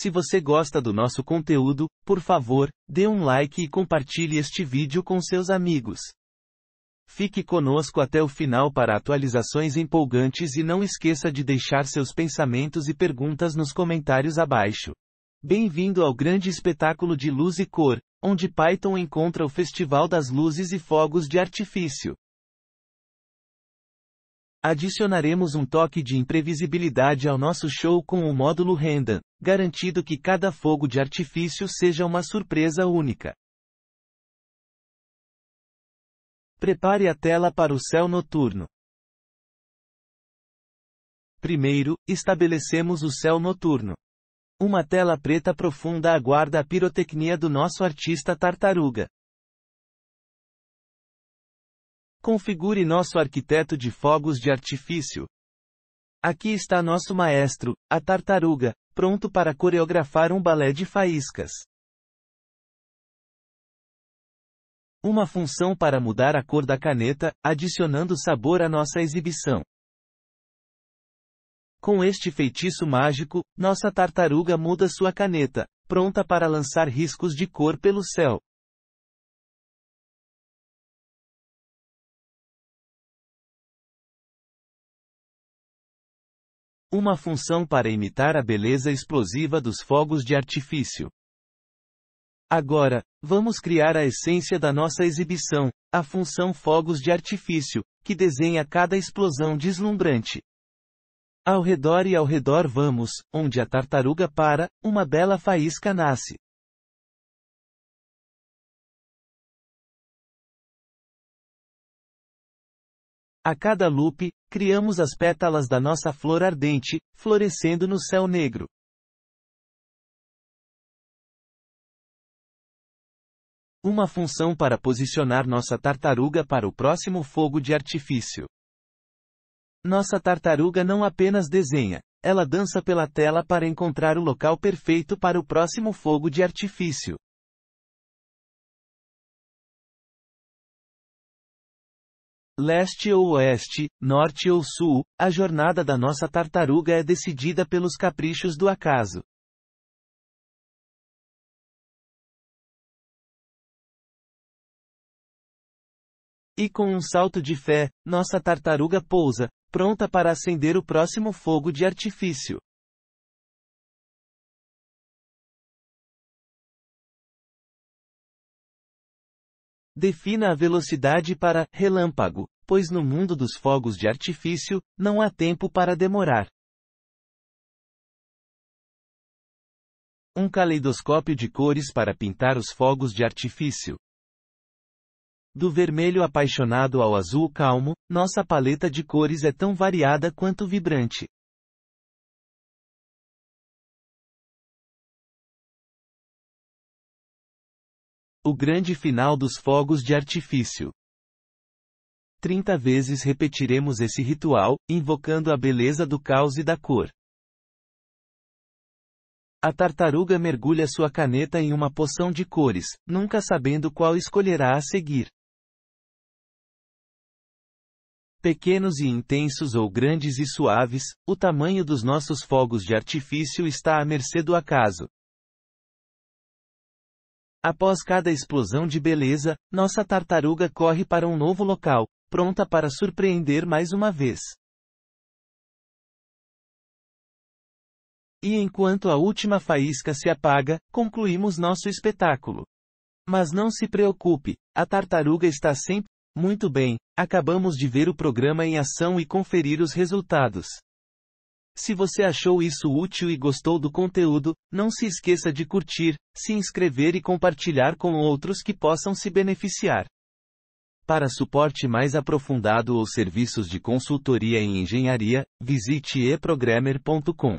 Se você gosta do nosso conteúdo, por favor, dê um like e compartilhe este vídeo com seus amigos. Fique conosco até o final para atualizações empolgantes e não esqueça de deixar seus pensamentos e perguntas nos comentários abaixo. Bem-vindo ao grande espetáculo de luz e cor, onde Python encontra o Festival das Luzes e Fogos de Artifício. Adicionaremos um toque de imprevisibilidade ao nosso show com o módulo renda, garantido que cada fogo de artifício seja uma surpresa única. Prepare a tela para o céu noturno. Primeiro, estabelecemos o céu noturno. Uma tela preta profunda aguarda a pirotecnia do nosso artista tartaruga. Configure nosso arquiteto de fogos de artifício. Aqui está nosso maestro, a tartaruga, pronto para coreografar um balé de faíscas. Uma função para mudar a cor da caneta, adicionando sabor à nossa exibição. Com este feitiço mágico, nossa tartaruga muda sua caneta, pronta para lançar riscos de cor pelo céu. Uma função para imitar a beleza explosiva dos fogos de artifício. Agora, vamos criar a essência da nossa exibição, a função fogos de artifício, que desenha cada explosão deslumbrante. Ao redor e ao redor vamos, onde a tartaruga para, uma bela faísca nasce. A cada loop, criamos as pétalas da nossa flor ardente, florescendo no céu negro. Uma função para posicionar nossa tartaruga para o próximo fogo de artifício. Nossa tartaruga não apenas desenha, ela dança pela tela para encontrar o local perfeito para o próximo fogo de artifício. leste ou oeste, norte ou sul, a jornada da nossa tartaruga é decidida pelos caprichos do acaso. E com um salto de fé, nossa tartaruga pousa, pronta para acender o próximo fogo de artifício. Defina a velocidade para relâmpago, pois no mundo dos fogos de artifício, não há tempo para demorar. Um caleidoscópio de cores para pintar os fogos de artifício. Do vermelho apaixonado ao azul calmo, nossa paleta de cores é tão variada quanto vibrante. O grande final dos fogos de artifício. 30 vezes repetiremos esse ritual, invocando a beleza do caos e da cor. A tartaruga mergulha sua caneta em uma poção de cores, nunca sabendo qual escolherá a seguir. Pequenos e intensos ou grandes e suaves, o tamanho dos nossos fogos de artifício está à mercê do acaso. Após cada explosão de beleza, nossa tartaruga corre para um novo local, pronta para surpreender mais uma vez. E enquanto a última faísca se apaga, concluímos nosso espetáculo. Mas não se preocupe, a tartaruga está sempre. Muito bem, acabamos de ver o programa em ação e conferir os resultados. Se você achou isso útil e gostou do conteúdo, não se esqueça de curtir, se inscrever e compartilhar com outros que possam se beneficiar. Para suporte mais aprofundado ou serviços de consultoria em engenharia, visite eprogrammer.com.